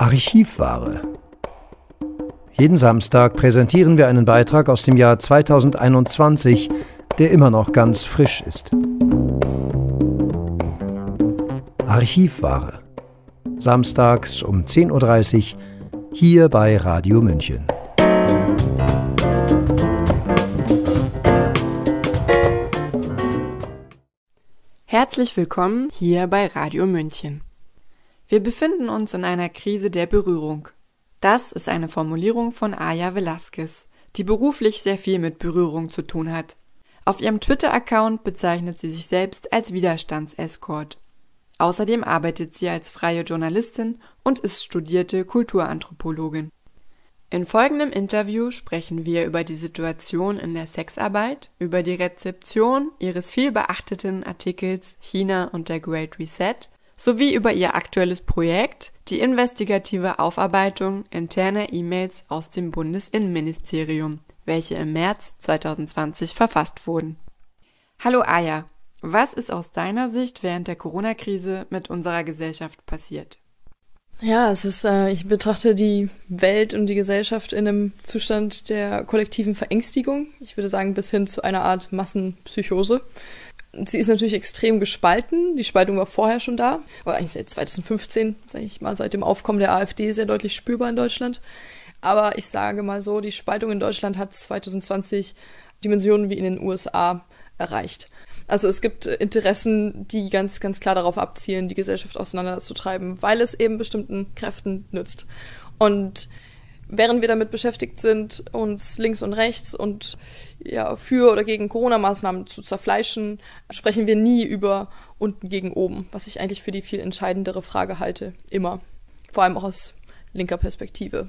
Archivware. Jeden Samstag präsentieren wir einen Beitrag aus dem Jahr 2021, der immer noch ganz frisch ist. Archivware. Samstags um 10.30 Uhr hier bei Radio München. Herzlich willkommen hier bei Radio München. Wir befinden uns in einer Krise der Berührung. Das ist eine Formulierung von Aya Velasquez, die beruflich sehr viel mit Berührung zu tun hat. Auf ihrem Twitter-Account bezeichnet sie sich selbst als Widerstandsescort. Außerdem arbeitet sie als freie Journalistin und ist studierte Kulturanthropologin. In folgendem Interview sprechen wir über die Situation in der Sexarbeit, über die Rezeption ihres viel beachteten Artikels China und der Great Reset sowie über ihr aktuelles Projekt, die investigative Aufarbeitung interner E-Mails aus dem Bundesinnenministerium, welche im März 2020 verfasst wurden. Hallo Aya, was ist aus deiner Sicht während der Corona-Krise mit unserer Gesellschaft passiert? Ja, es ist, äh, ich betrachte die Welt und die Gesellschaft in einem Zustand der kollektiven Verängstigung. Ich würde sagen, bis hin zu einer Art Massenpsychose sie ist natürlich extrem gespalten. Die Spaltung war vorher schon da, aber eigentlich seit 2015, sage ich mal, seit dem Aufkommen der AfD sehr deutlich spürbar in Deutschland. Aber ich sage mal so, die Spaltung in Deutschland hat 2020 Dimensionen wie in den USA erreicht. Also es gibt Interessen, die ganz, ganz klar darauf abzielen, die Gesellschaft auseinanderzutreiben, weil es eben bestimmten Kräften nützt. Und während wir damit beschäftigt sind, uns links und rechts und ja, für oder gegen Corona-Maßnahmen zu zerfleischen, sprechen wir nie über unten gegen oben, was ich eigentlich für die viel entscheidendere Frage halte, immer. Vor allem auch aus linker Perspektive.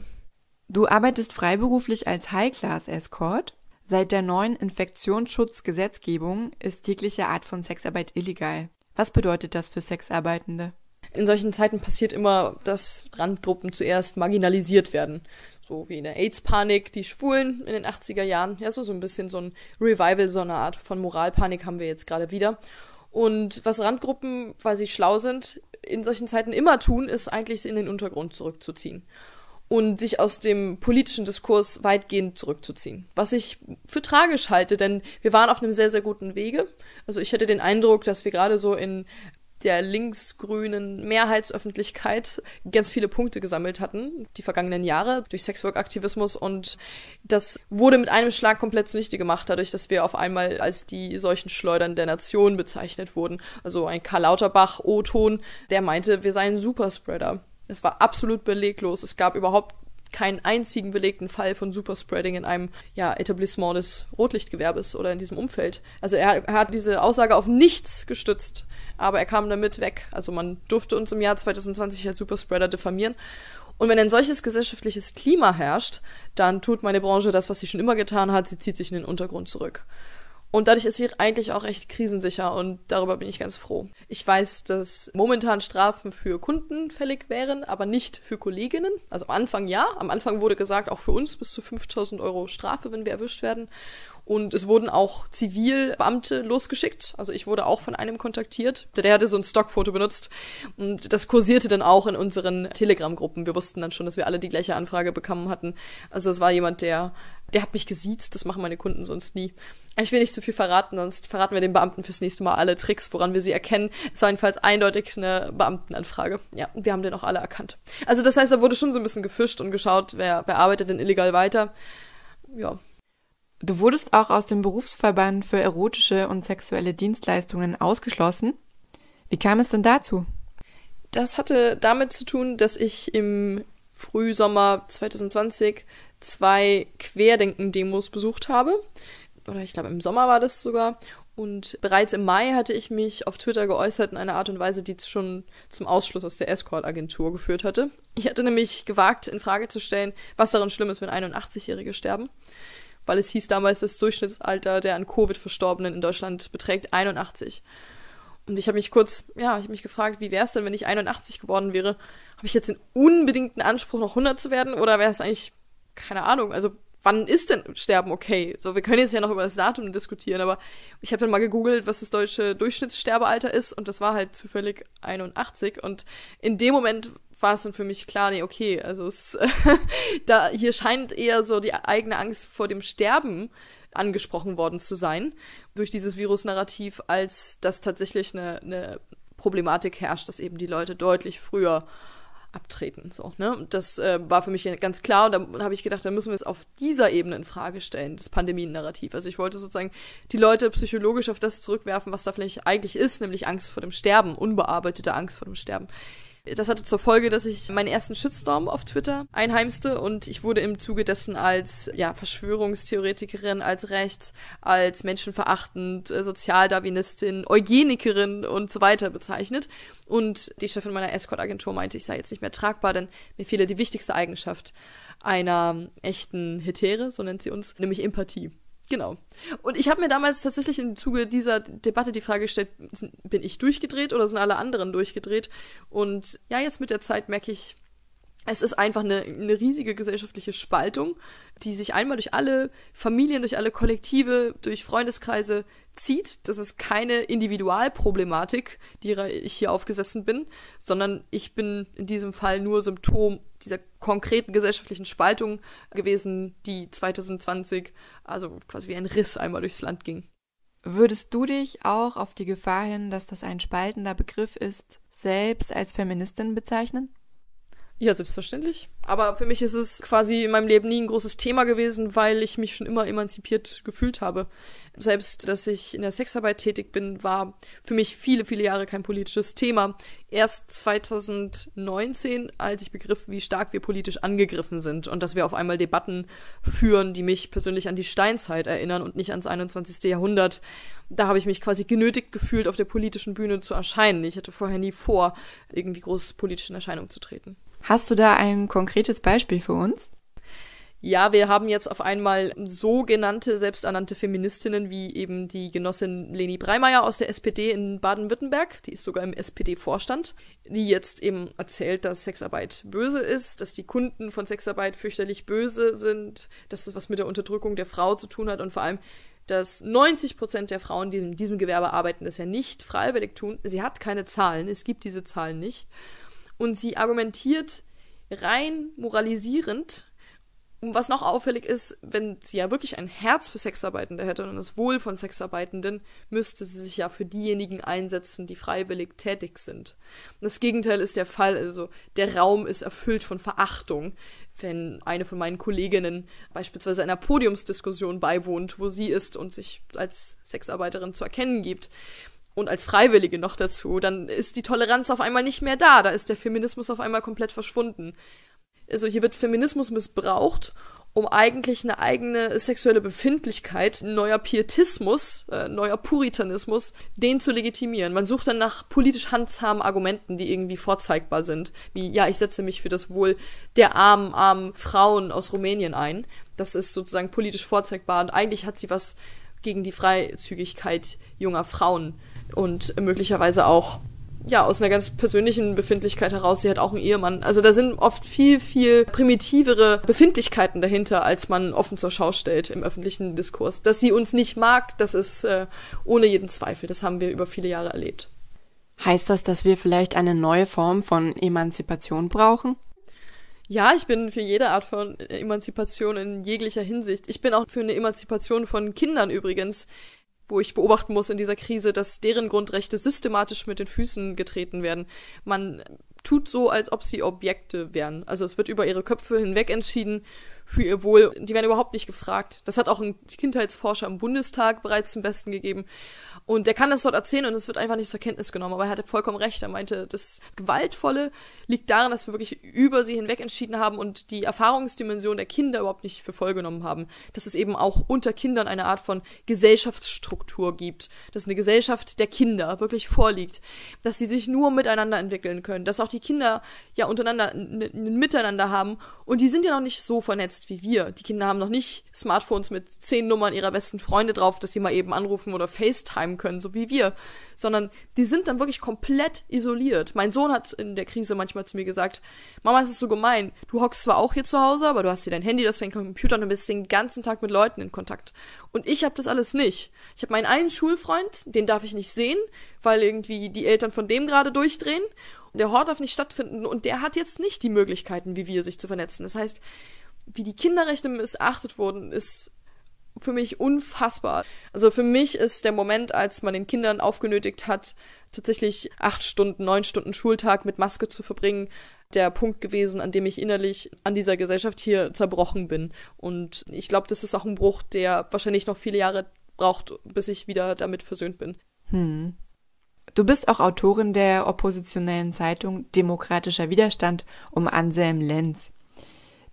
Du arbeitest freiberuflich als High-Class-Escort. Seit der neuen Infektionsschutzgesetzgebung ist jegliche Art von Sexarbeit illegal. Was bedeutet das für Sexarbeitende? in solchen Zeiten passiert immer, dass Randgruppen zuerst marginalisiert werden. So wie in der AIDS-Panik, die Schwulen in den 80er Jahren. Ja, so, so ein bisschen so ein Revival, so eine Art von Moralpanik haben wir jetzt gerade wieder. Und was Randgruppen, weil sie schlau sind, in solchen Zeiten immer tun, ist eigentlich in den Untergrund zurückzuziehen und sich aus dem politischen Diskurs weitgehend zurückzuziehen. Was ich für tragisch halte, denn wir waren auf einem sehr, sehr guten Wege. Also ich hätte den Eindruck, dass wir gerade so in der linksgrünen Mehrheitsöffentlichkeit ganz viele Punkte gesammelt hatten, die vergangenen Jahre durch Sexwork-Aktivismus. Und das wurde mit einem Schlag komplett zunichte gemacht, dadurch, dass wir auf einmal als die solchen Schleudern der Nation bezeichnet wurden. Also ein Karl Lauterbach, O-Ton, der meinte, wir seien Superspreader. Es war absolut beleglos. Es gab überhaupt keinen einzigen belegten Fall von Superspreading in einem ja, Etablissement des Rotlichtgewerbes oder in diesem Umfeld. Also er, er, hat diese Aussage auf nichts gestützt, aber er kam damit weg. Also man durfte uns im Jahr 2020 als Superspreader diffamieren. Und wenn ein solches gesellschaftliches Klima herrscht, dann tut meine Branche das, was sie schon immer getan hat, sie zieht sich in den Untergrund zurück. Und dadurch ist sie eigentlich auch recht krisensicher und darüber bin ich ganz froh. Ich weiß, dass momentan Strafen für Kunden fällig wären, aber nicht für Kolleginnen. Also am Anfang ja. Am Anfang wurde gesagt, auch für uns bis zu 5000 Euro Strafe, wenn wir erwischt werden. Und es wurden auch Zivilbeamte losgeschickt. Also ich wurde auch von einem kontaktiert. Der hatte so ein Stockfoto benutzt. Und das kursierte dann auch in unseren Telegram-Gruppen. Wir wussten dann schon, dass wir alle die gleiche Anfrage bekommen hatten. Also es war jemand, der der hat mich gesiezt, das machen meine Kunden sonst nie. Ich will nicht zu viel verraten, sonst verraten wir den Beamten fürs nächste Mal alle Tricks, woran wir sie erkennen. Es war jedenfalls eindeutig eine Beamtenanfrage. Ja, wir haben den auch alle erkannt. Also das heißt, da wurde schon so ein bisschen gefischt und geschaut, wer, wer arbeitet denn illegal weiter. Ja. Du wurdest auch aus dem Berufsverband für erotische und sexuelle Dienstleistungen ausgeschlossen. Wie kam es denn dazu? Das hatte damit zu tun, dass ich im Frühsommer 2020 zwei Querdenken-Demos besucht habe. Oder ich glaube, im Sommer war das sogar. Und bereits im Mai hatte ich mich auf Twitter geäußert in einer Art und Weise, die schon zum Ausschluss aus der Escort-Agentur geführt hatte. Ich hatte nämlich gewagt, in Frage zu stellen, was darin schlimm ist, wenn 81-Jährige sterben. Weil es hieß damals, das Durchschnittsalter der an Covid-Verstorbenen in Deutschland beträgt 81. Und ich habe mich kurz, ja, ich habe mich gefragt, wie wäre es denn, wenn ich 81 geworden wäre? Habe ich jetzt den unbedingten Anspruch, noch 100 zu werden? Oder wäre es eigentlich, keine Ahnung, also wann ist denn Sterben okay? So, wir können jetzt ja noch über das Datum diskutieren, aber ich habe dann mal gegoogelt, was das deutsche Durchschnittssterbealter ist und das war halt zufällig 81 und in dem Moment war es dann für mich klar, nee, okay, also es, da hier scheint eher so die eigene Angst vor dem Sterben angesprochen worden zu sein durch dieses Virus-Narrativ, als dass tatsächlich eine, eine Problematik herrscht, dass eben die Leute deutlich früher abtreten. So, ne? Und das äh, war für mich ganz klar und da habe ich gedacht, da müssen wir es auf dieser Ebene in Frage stellen, das Pandemien-Narrativ. Also ich wollte sozusagen die Leute psychologisch auf das zurückwerfen, was da vielleicht eigentlich ist, nämlich Angst vor dem Sterben, unbearbeitete Angst vor dem Sterben. Das hatte zur Folge, dass ich meinen ersten Shitstorm auf Twitter einheimste und ich wurde im Zuge dessen als ja, Verschwörungstheoretikerin, als rechts, als menschenverachtend, äh, Sozialdarwinistin, Eugenikerin und so weiter bezeichnet. Und die Chefin meiner Escort-Agentur meinte, ich sei jetzt nicht mehr tragbar, denn mir fehle die wichtigste Eigenschaft einer echten Hetäre, so nennt sie uns, nämlich Empathie. Genau. Und ich habe mir damals tatsächlich im Zuge dieser Debatte die Frage gestellt, bin ich durchgedreht oder sind alle anderen durchgedreht? Und ja, jetzt mit der Zeit merke ich, es ist einfach eine, eine, riesige gesellschaftliche Spaltung, die sich einmal durch alle Familien, durch alle Kollektive, durch Freundeskreise zieht. Das ist keine Individualproblematik, die ich hier aufgesessen bin, sondern ich bin in diesem Fall nur Symptom dieser konkreten gesellschaftlichen Spaltung gewesen, die 2020, also quasi wie ein Riss einmal durchs Land ging. Würdest du dich auch auf die Gefahr hin, dass das ein spaltender Begriff ist, selbst als Feministin bezeichnen? Ja, selbstverständlich. Aber für mich ist es quasi in meinem Leben nie ein großes Thema gewesen, weil ich mich schon immer emanzipiert gefühlt habe. Selbst, dass ich in der Sexarbeit tätig bin, war für mich viele, viele Jahre kein politisches Thema. Erst 2019, als ich begriff, wie stark wir politisch angegriffen sind und dass wir auf einmal Debatten führen, die mich persönlich an die Steinzeit erinnern und nicht ans 21. Jahrhundert. Da habe ich mich quasi genötigt gefühlt, auf der politischen Bühne zu erscheinen. Ich hatte vorher nie vor, irgendwie groß politisch in Erscheinung zu treten. Hast du da ein konkretes Beispiel für uns? Ja, wir haben jetzt auf einmal sogenannte selbsternannte Feministinnen wie eben die Genossin Leni Breimeyer aus der SPD in Baden-Württemberg, die ist sogar im SPD-Vorstand, die jetzt eben erzählt, dass Sexarbeit böse ist, dass die Kunden von Sexarbeit fürchterlich böse sind, dass das was mit der Unterdrückung der Frau zu tun hat und vor allem, dass 90 Prozent der Frauen, die in diesem Gewerbe arbeiten, das ja nicht freiwillig tun. Sie hat keine Zahlen, es gibt diese Zahlen nicht und sie argumentiert rein moralisierend. Und was noch auffällig ist, wenn sie ja wirklich ein Herz für Sexarbeitende hätte und das Wohl von Sexarbeitenden, müsste sie sich ja für diejenigen einsetzen, die freiwillig tätig sind. Und das Gegenteil ist der Fall, also der Raum ist erfüllt von Verachtung, wenn eine von meinen Kolleginnen beispielsweise einer Podiumsdiskussion beiwohnt, wo sie ist und sich als Sexarbeiterin zu erkennen gibt und als Freiwillige noch dazu, dann ist die Toleranz auf einmal nicht mehr da, da ist der Feminismus auf einmal komplett verschwunden. Also hier wird Feminismus missbraucht, um eigentlich eine eigene sexuelle Befindlichkeit, neuer Pietismus, äh, neuer Puritanismus, den zu legitimieren. Man sucht dann nach politisch handzahmen Argumenten, die irgendwie vorzeigbar sind, wie ja, ich setze mich für das Wohl der armen, armen Frauen aus Rumänien ein. Das ist sozusagen politisch vorzeigbar und eigentlich hat sie was gegen die Freizügigkeit junger Frauen und möglicherweise auch ja, aus einer ganz persönlichen Befindlichkeit heraus, sie hat auch einen Ehemann. Also da sind oft viel, viel primitivere Befindlichkeiten dahinter, als man offen zur Schau stellt im öffentlichen Diskurs. Dass sie uns nicht mag, das ist äh, ohne jeden Zweifel. Das haben wir über viele Jahre erlebt. Heißt das, dass wir vielleicht eine neue Form von Emanzipation brauchen? Ja, ich bin für jede Art von Emanzipation in jeglicher Hinsicht. Ich bin auch für eine Emanzipation von Kindern übrigens wo ich beobachten muss in dieser Krise, dass deren Grundrechte systematisch mit den Füßen getreten werden. Man tut so, als ob sie Objekte wären. Also es wird über ihre Köpfe hinweg entschieden für ihr Wohl. Die werden überhaupt nicht gefragt. Das hat auch ein Kindheitsforscher im Bundestag bereits zum Besten gegeben. Und der kann das dort erzählen und es wird einfach nicht zur Kenntnis genommen. Aber er hatte vollkommen recht. Er meinte, das Gewaltvolle liegt daran, dass wir wirklich über sie hinweg entschieden haben und die Erfahrungsdimension der Kinder überhaupt nicht für voll genommen haben. Dass es eben auch unter Kindern eine Art von Gesellschaftsstruktur gibt. Dass eine Gesellschaft der Kinder wirklich vorliegt. Dass sie sich nur miteinander entwickeln können. Dass auch die Kinder ja untereinander ein Miteinander haben. Und die sind ja noch nicht so vernetzt wie wir. Die Kinder haben noch nicht Smartphones mit zehn Nummern ihrer besten Freunde drauf, dass sie mal eben anrufen oder FaceTime können, so wie wir, sondern die sind dann wirklich komplett isoliert. Mein Sohn hat in der Krise manchmal zu mir gesagt, Mama, es ist so gemein, du hockst zwar auch hier zu Hause, aber du hast hier dein Handy, du hast deinen Computer und du bist den ganzen Tag mit Leuten in Kontakt. Und ich habe das alles nicht. Ich habe meinen einen Schulfreund, den darf ich nicht sehen, weil irgendwie die Eltern von dem gerade durchdrehen. Und der Hort darf nicht stattfinden und der hat jetzt nicht die Möglichkeiten, wie wir sich zu vernetzen. Das heißt, wie die Kinderrechte missachtet wurden, ist für mich unfassbar. Also für mich ist der Moment, als man den Kindern aufgenötigt hat, tatsächlich acht Stunden, neun Stunden Schultag mit Maske zu verbringen, der Punkt gewesen, an dem ich innerlich an dieser Gesellschaft hier zerbrochen bin. Und ich glaube, das ist auch ein Bruch, der wahrscheinlich noch viele Jahre braucht, bis ich wieder damit versöhnt bin. Hm. Du bist auch Autorin der oppositionellen Zeitung Demokratischer Widerstand um Anselm Lenz.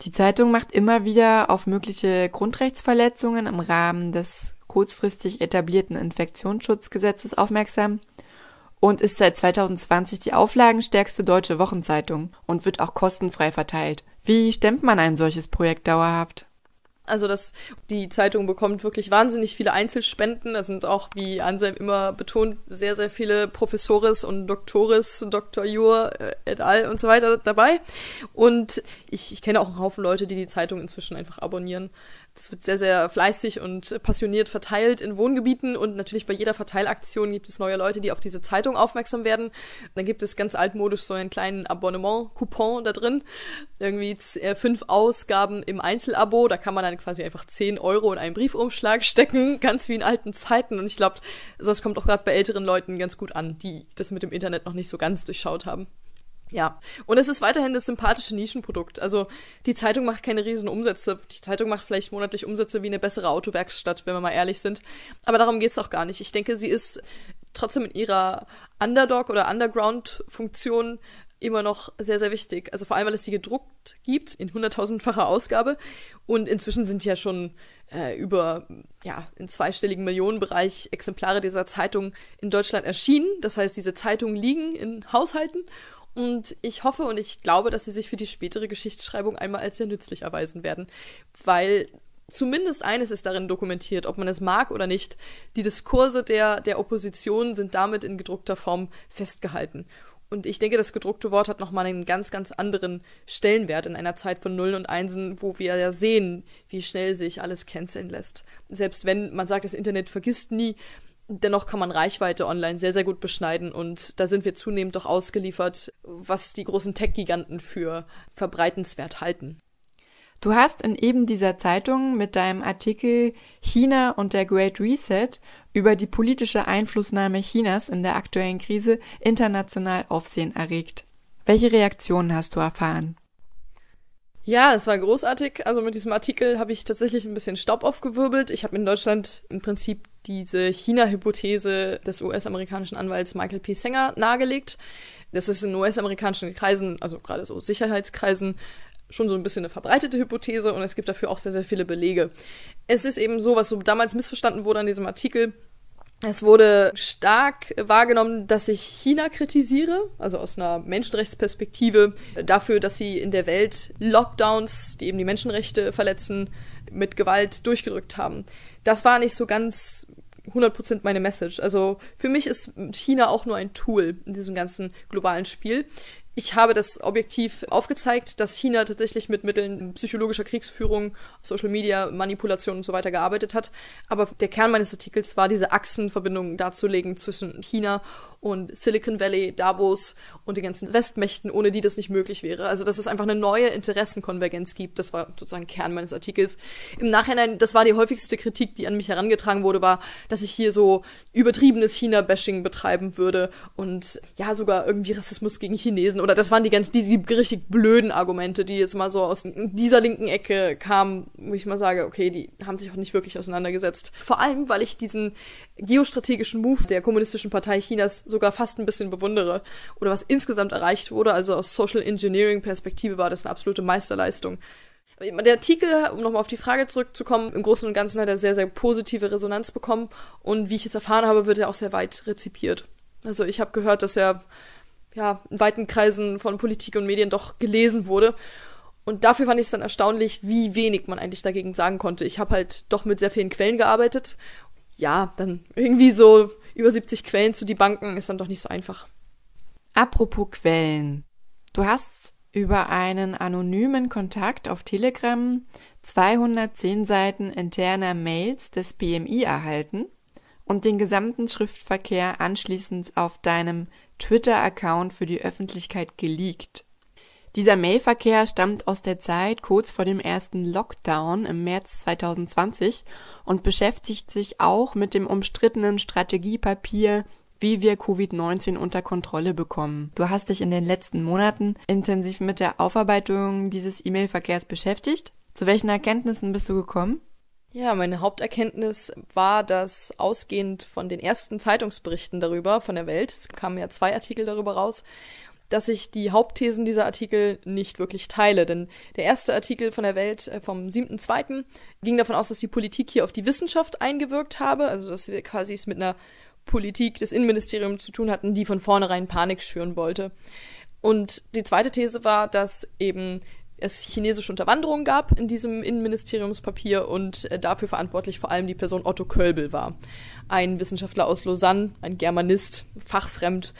Die Zeitung macht immer wieder auf mögliche Grundrechtsverletzungen im Rahmen des kurzfristig etablierten Infektionsschutzgesetzes aufmerksam und ist seit 2020 die auflagenstärkste deutsche Wochenzeitung und wird auch kostenfrei verteilt. Wie stemmt man ein solches Projekt dauerhaft? Also das, die Zeitung bekommt wirklich wahnsinnig viele Einzelspenden. Da sind auch, wie Anselm immer betont, sehr, sehr viele Professores und Doktores, Dr. Jur äh, et al. und so weiter dabei. Und ich, ich kenne auch einen Haufen Leute, die die Zeitung inzwischen einfach abonnieren. Das wird sehr, sehr fleißig und passioniert verteilt in Wohngebieten und natürlich bei jeder Verteilaktion gibt es neue Leute, die auf diese Zeitung aufmerksam werden. Dann gibt es ganz altmodisch so einen kleinen Abonnement-Coupon da drin. Irgendwie äh, fünf Ausgaben im Einzelabo. Da kann man dann quasi einfach zehn Euro in einen Briefumschlag stecken, ganz wie in alten Zeiten. Und ich glaube, also das kommt auch gerade bei älteren Leuten ganz gut an, die das mit dem Internet noch nicht so ganz durchschaut haben. Ja, und es ist weiterhin das sympathische Nischenprodukt. Also die Zeitung macht keine riesen Umsätze. Die Zeitung macht vielleicht monatlich Umsätze wie eine bessere Autowerkstatt, wenn wir mal ehrlich sind. Aber darum geht es auch gar nicht. Ich denke, sie ist trotzdem in ihrer Underdog- oder Underground-Funktion immer noch sehr, sehr wichtig. Also vor allem, weil es sie gedruckt gibt in hunderttausendfacher Ausgabe. Und inzwischen sind ja schon äh, über, ja, im zweistelligen Millionenbereich Exemplare dieser Zeitung in Deutschland erschienen. Das heißt, diese Zeitungen liegen in Haushalten und ich hoffe und ich glaube, dass sie sich für die spätere Geschichtsschreibung einmal als sehr nützlich erweisen werden, weil zumindest eines ist darin dokumentiert, ob man es mag oder nicht. Die Diskurse der, der Opposition sind damit in gedruckter Form festgehalten. Und ich denke, das gedruckte Wort hat nochmal einen ganz, ganz anderen Stellenwert in einer Zeit von Nullen und Einsen, wo wir ja sehen, wie schnell sich alles canceln lässt. Selbst wenn man sagt, das Internet vergisst nie, Dennoch kann man Reichweite online sehr, sehr gut beschneiden und da sind wir zunehmend doch ausgeliefert, was die großen Tech-Giganten für verbreitenswert halten. Du hast in eben dieser Zeitung mit deinem Artikel China und der Great Reset über die politische Einflussnahme Chinas in der aktuellen Krise international Aufsehen erregt. Welche Reaktionen hast du erfahren? Ja, es war großartig. Also mit diesem Artikel habe ich tatsächlich ein bisschen Staub aufgewirbelt. Ich habe in Deutschland im Prinzip diese China-Hypothese des US-amerikanischen Anwalts Michael P. Sanger nahegelegt. Das ist in US-amerikanischen Kreisen, also gerade so Sicherheitskreisen, schon so ein bisschen eine verbreitete Hypothese und es gibt dafür auch sehr, sehr viele Belege. Es ist eben so, was so damals missverstanden wurde an diesem Artikel, es wurde stark wahrgenommen, dass ich China kritisiere, also aus einer Menschenrechtsperspektive, dafür, dass sie in der Welt Lockdowns, die eben die Menschenrechte verletzen, mit Gewalt durchgedrückt haben. Das war nicht so ganz 100% meine Message. Also für mich ist China auch nur ein Tool in diesem ganzen globalen Spiel. Ich habe das objektiv aufgezeigt, dass China tatsächlich mit Mitteln psychologischer Kriegsführung, Social Media, Manipulation und so weiter gearbeitet hat. Aber der Kern meines Artikels war, diese Achsenverbindungen darzulegen zwischen China und Silicon Valley, Davos und den ganzen Westmächten, ohne die das nicht möglich wäre. Also, dass es einfach eine neue Interessenkonvergenz gibt, das war sozusagen Kern meines Artikels. Im Nachhinein, das war die häufigste Kritik, die an mich herangetragen wurde, war, dass ich hier so übertriebenes China-Bashing betreiben würde und ja, sogar irgendwie Rassismus gegen Chinesen oder das waren die ganz, die, die richtig blöden Argumente, die jetzt mal so aus dieser linken Ecke kamen, wo ich mal sage, okay, die haben sich auch nicht wirklich auseinandergesetzt. Vor allem, weil ich diesen geostrategischen Move der Kommunistischen Partei Chinas sogar fast ein bisschen bewundere oder was insgesamt erreicht wurde. Also aus Social Engineering Perspektive war das eine absolute Meisterleistung. Der Artikel, um nochmal auf die Frage zurückzukommen, im Großen und Ganzen hat er sehr, sehr positive Resonanz bekommen und wie ich es erfahren habe, wird er auch sehr weit rezipiert. Also ich habe gehört, dass er ja, in weiten Kreisen von Politik und Medien doch gelesen wurde. Und dafür fand ich es dann erstaunlich, wie wenig man eigentlich dagegen sagen konnte. Ich habe halt doch mit sehr vielen Quellen gearbeitet ja, dann irgendwie so über 70 Quellen zu die Banken ist dann doch nicht so einfach. Apropos Quellen. Du hast über einen anonymen Kontakt auf Telegram 210 Seiten interner Mails des BMI erhalten und den gesamten Schriftverkehr anschließend auf deinem Twitter-Account für die Öffentlichkeit geleakt. Dieser Mailverkehr stammt aus der Zeit kurz vor dem ersten Lockdown im März 2020 und beschäftigt sich auch mit dem umstrittenen Strategiepapier wie wir Covid-19 unter Kontrolle bekommen. Du hast dich in den letzten Monaten intensiv mit der Aufarbeitung dieses E-Mail-Verkehrs beschäftigt. Zu welchen Erkenntnissen bist du gekommen? Ja, meine Haupterkenntnis war, dass ausgehend von den ersten Zeitungsberichten darüber, von der Welt, es kamen ja zwei Artikel darüber raus, dass ich die Hauptthesen dieser Artikel nicht wirklich teile. Denn der erste Artikel von der Welt äh, vom 7.2. ging davon aus, dass die Politik hier auf die Wissenschaft eingewirkt habe, also dass wir quasi es mit einer Politik des Innenministeriums zu tun hatten, die von vornherein Panik schüren wollte. Und die zweite These war, dass eben es chinesische Unterwanderung gab in diesem Innenministeriumspapier und äh, dafür verantwortlich vor allem die Person Otto Kölbel war. Ein Wissenschaftler aus Lausanne, ein Germanist, fachfremd,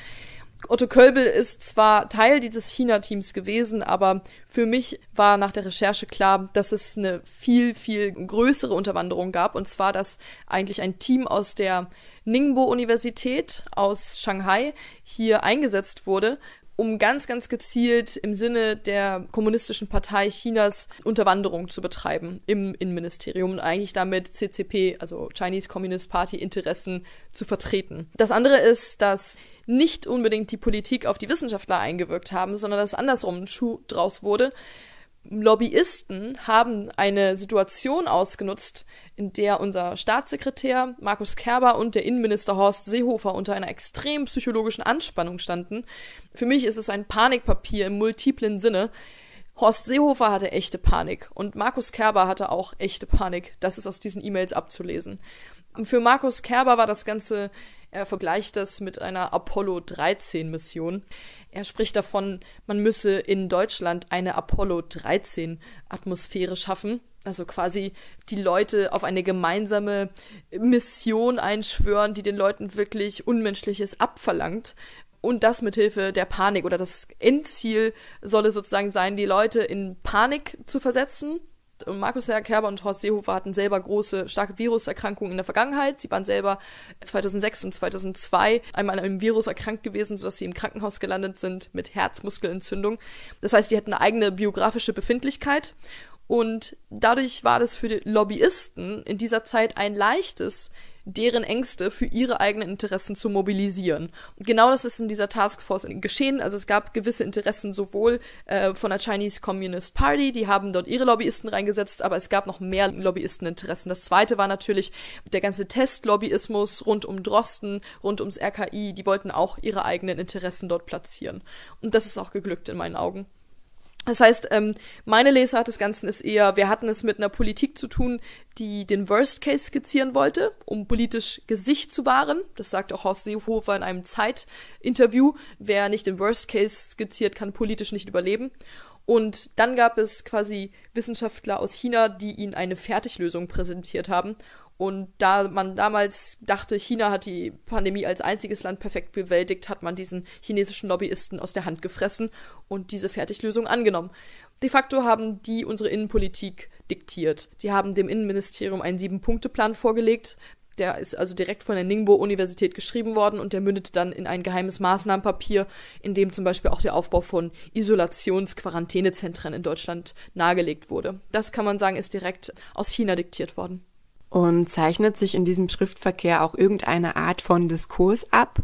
Otto Kölbel ist zwar Teil dieses China-Teams gewesen, aber für mich war nach der Recherche klar, dass es eine viel, viel größere Unterwanderung gab. Und zwar, dass eigentlich ein Team aus der Ningbo-Universität aus Shanghai hier eingesetzt wurde, um ganz, ganz gezielt im Sinne der Kommunistischen Partei Chinas Unterwanderung zu betreiben im Innenministerium und eigentlich damit CCP, also Chinese Communist Party Interessen zu vertreten. Das andere ist, dass nicht unbedingt die Politik auf die Wissenschaftler eingewirkt haben, sondern dass andersrum ein Schuh draus wurde. Lobbyisten haben eine Situation ausgenutzt, in der unser Staatssekretär Markus Kerber und der Innenminister Horst Seehofer unter einer extrem psychologischen Anspannung standen. Für mich ist es ein Panikpapier im multiplen Sinne. Horst Seehofer hatte echte Panik und Markus Kerber hatte auch echte Panik. Das ist aus diesen E-Mails abzulesen für Markus Kerber war das Ganze, er vergleicht das mit einer Apollo 13 Mission. Er spricht davon, man müsse in Deutschland eine Apollo 13 Atmosphäre schaffen. Also quasi die Leute auf eine gemeinsame Mission einschwören, die den Leuten wirklich Unmenschliches abverlangt, und das mit Hilfe der Panik oder das Endziel solle sozusagen sein, die Leute in Panik zu versetzen Markus Herkerber und Horst Seehofer hatten selber große, starke Viruserkrankungen in der Vergangenheit. Sie waren selber 2006 und 2002 einmal an einem Virus erkrankt gewesen, sodass sie im Krankenhaus gelandet sind mit Herzmuskelentzündung. Das heißt, sie hatten eine eigene biografische Befindlichkeit. Und dadurch war das für die Lobbyisten in dieser Zeit ein leichtes, deren Ängste für ihre eigenen Interessen zu mobilisieren. Und genau das ist in dieser Taskforce geschehen. Also es gab gewisse Interessen sowohl äh, von der Chinese Communist Party, die haben dort ihre Lobbyisten reingesetzt, aber es gab noch mehr Lobbyisteninteressen. Das zweite war natürlich der ganze Testlobbyismus rund um Drosten, rund ums RKI, die wollten auch ihre eigenen Interessen dort platzieren. Und das ist auch geglückt in meinen Augen. Das heißt, ähm, meine Lesart des Ganzen ist eher, wir hatten es mit einer Politik zu tun, die den Worst Case skizzieren wollte, um politisch Gesicht zu wahren. Das sagt auch Horst Seehofer in einem Zeitinterview. Wer nicht den Worst Case skizziert, kann politisch nicht überleben. Und dann gab es quasi Wissenschaftler aus China, die ihnen eine Fertiglösung präsentiert haben. Und da man damals dachte, China hat die Pandemie als einziges Land perfekt bewältigt, hat man diesen chinesischen Lobbyisten aus der Hand gefressen und diese Fertiglösung angenommen. De facto haben die unsere Innenpolitik diktiert. Die haben dem Innenministerium einen Sieben-Punkte-Plan vorgelegt, der ist also direkt von der Ningbo-Universität geschrieben worden und der mündete dann in ein geheimes Maßnahmenpapier, in dem zum Beispiel auch der Aufbau von Isolations-Quarantänezentren in Deutschland nahegelegt wurde. Das kann man sagen, ist direkt aus China diktiert worden. Und zeichnet sich in diesem Schriftverkehr auch irgendeine Art von Diskurs ab?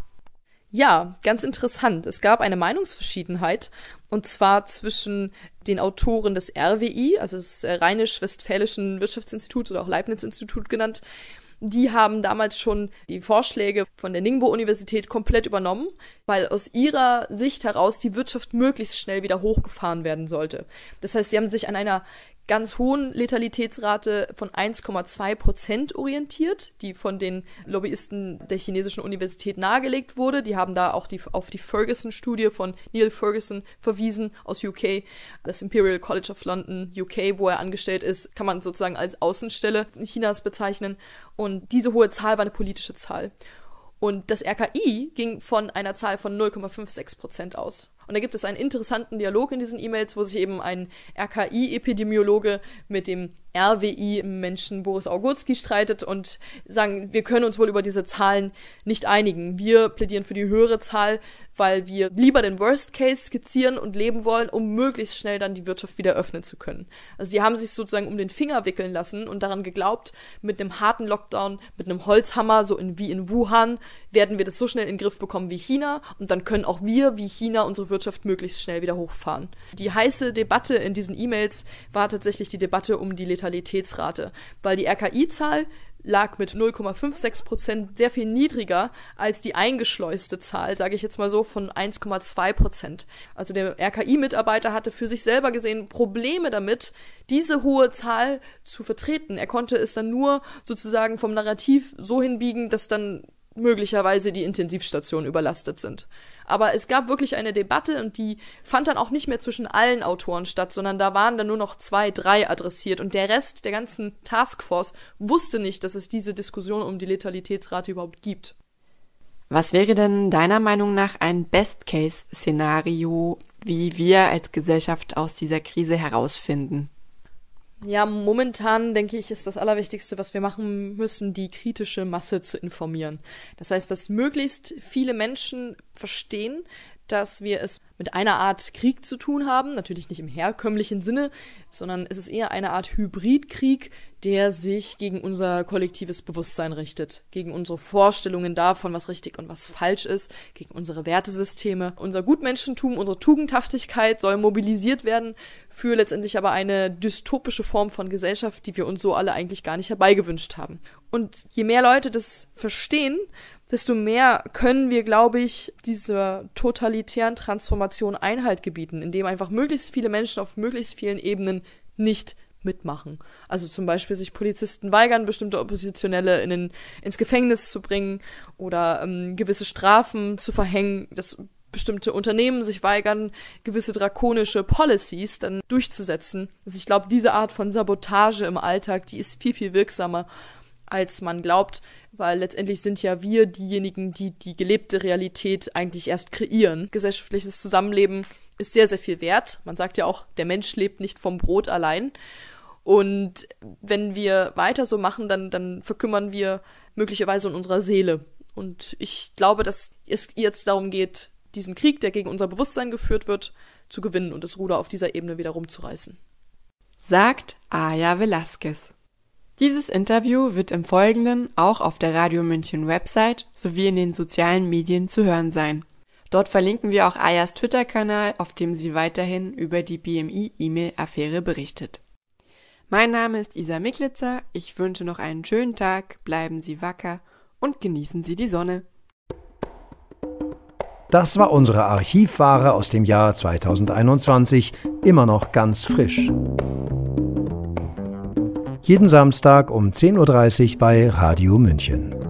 Ja, ganz interessant. Es gab eine Meinungsverschiedenheit und zwar zwischen den Autoren des RWI, also des Rheinisch-Westfälischen Wirtschaftsinstituts oder auch Leibniz-Institut genannt, die haben damals schon die Vorschläge von der Ningbo-Universität komplett übernommen, weil aus ihrer Sicht heraus die Wirtschaft möglichst schnell wieder hochgefahren werden sollte. Das heißt, sie haben sich an einer ganz hohen Letalitätsrate von 1,2 Prozent orientiert, die von den Lobbyisten der chinesischen Universität nahegelegt wurde. Die haben da auch die, auf die Ferguson-Studie von Neil Ferguson verwiesen aus UK. Das Imperial College of London, UK, wo er angestellt ist, kann man sozusagen als Außenstelle Chinas bezeichnen. Und diese hohe Zahl war eine politische Zahl. Und das RKI ging von einer Zahl von 0,56 Prozent aus. Und da gibt es einen interessanten Dialog in diesen E-Mails, wo sich eben ein RKI-Epidemiologe mit dem RWI-Menschen Boris Augurski streitet und sagen, wir können uns wohl über diese Zahlen nicht einigen. Wir plädieren für die höhere Zahl, weil wir lieber den Worst Case skizzieren und leben wollen, um möglichst schnell dann die Wirtschaft wieder öffnen zu können. Also die haben sich sozusagen um den Finger wickeln lassen und daran geglaubt, mit einem harten Lockdown, mit einem Holzhammer, so in, wie in Wuhan, werden wir das so schnell in den Griff bekommen wie China und dann können auch wir wie China unsere Wirtschaft möglichst schnell wieder hochfahren. Die heiße Debatte in diesen E-Mails war tatsächlich die Debatte um die Letalität Mortalitätsrate, weil die RKI-Zahl lag mit 0,56 Prozent sehr viel niedriger als die eingeschleuste Zahl, sage ich jetzt mal so, von 1,2 Prozent. Also der RKI-Mitarbeiter hatte für sich selber gesehen Probleme damit, diese hohe Zahl zu vertreten. Er konnte es dann nur sozusagen vom Narrativ so hinbiegen, dass dann möglicherweise die Intensivstationen überlastet sind. Aber es gab wirklich eine Debatte und die fand dann auch nicht mehr zwischen allen Autoren statt, sondern da waren dann nur noch zwei, drei adressiert und der Rest der ganzen Taskforce wusste nicht, dass es diese Diskussion um die Letalitätsrate überhaupt gibt. Was wäre denn deiner Meinung nach ein Best-Case-Szenario, wie wir als Gesellschaft aus dieser Krise herausfinden? Ja, momentan denke ich, ist das Allerwichtigste, was wir machen müssen, die kritische Masse zu informieren. Das heißt, dass möglichst viele Menschen verstehen, dass wir es mit einer Art Krieg zu tun haben, natürlich nicht im herkömmlichen Sinne, sondern es ist eher eine Art Hybridkrieg, der sich gegen unser kollektives Bewusstsein richtet, gegen unsere Vorstellungen davon, was richtig und was falsch ist, gegen unsere Wertesysteme. Unser Gutmenschentum, unsere Tugendhaftigkeit soll mobilisiert werden für letztendlich aber eine dystopische Form von Gesellschaft, die wir uns so alle eigentlich gar nicht herbeigewünscht haben. Und je mehr Leute das verstehen, desto mehr können wir, glaube ich, dieser totalitären Transformation Einhalt gebieten, indem einfach möglichst viele Menschen auf möglichst vielen Ebenen nicht mitmachen. Also zum Beispiel sich Polizisten weigern, bestimmte Oppositionelle in den, ins Gefängnis zu bringen oder ähm, gewisse Strafen zu verhängen, dass bestimmte Unternehmen sich weigern, gewisse drakonische Policies dann durchzusetzen. Also ich glaube, diese Art von Sabotage im Alltag, die ist viel, viel wirksamer als man glaubt, weil letztendlich sind ja wir diejenigen, die die gelebte Realität eigentlich erst kreieren. Gesellschaftliches Zusammenleben ist sehr, sehr viel wert. Man sagt ja auch, der Mensch lebt nicht vom Brot allein. Und wenn wir weiter so machen, dann, dann verkümmern wir möglicherweise in unserer Seele. Und ich glaube, dass es jetzt darum geht, diesen Krieg, der gegen unser Bewusstsein geführt wird, zu gewinnen und das Ruder auf dieser Ebene wieder rumzureißen. Sagt Aya Velasquez. Dieses Interview wird im Folgenden auch auf der Radio München Website sowie in den sozialen Medien zu hören sein. Dort verlinken wir auch Ayas Twitter-Kanal, auf dem sie weiterhin über die BMI-E-Mail-Affäre berichtet. Mein Name ist Isa Miklitzer, ich wünsche noch einen schönen Tag, bleiben Sie wacker und genießen Sie die Sonne. Das war unsere Archivware aus dem Jahr 2021, immer noch ganz frisch jeden Samstag um 10.30 Uhr bei Radio München.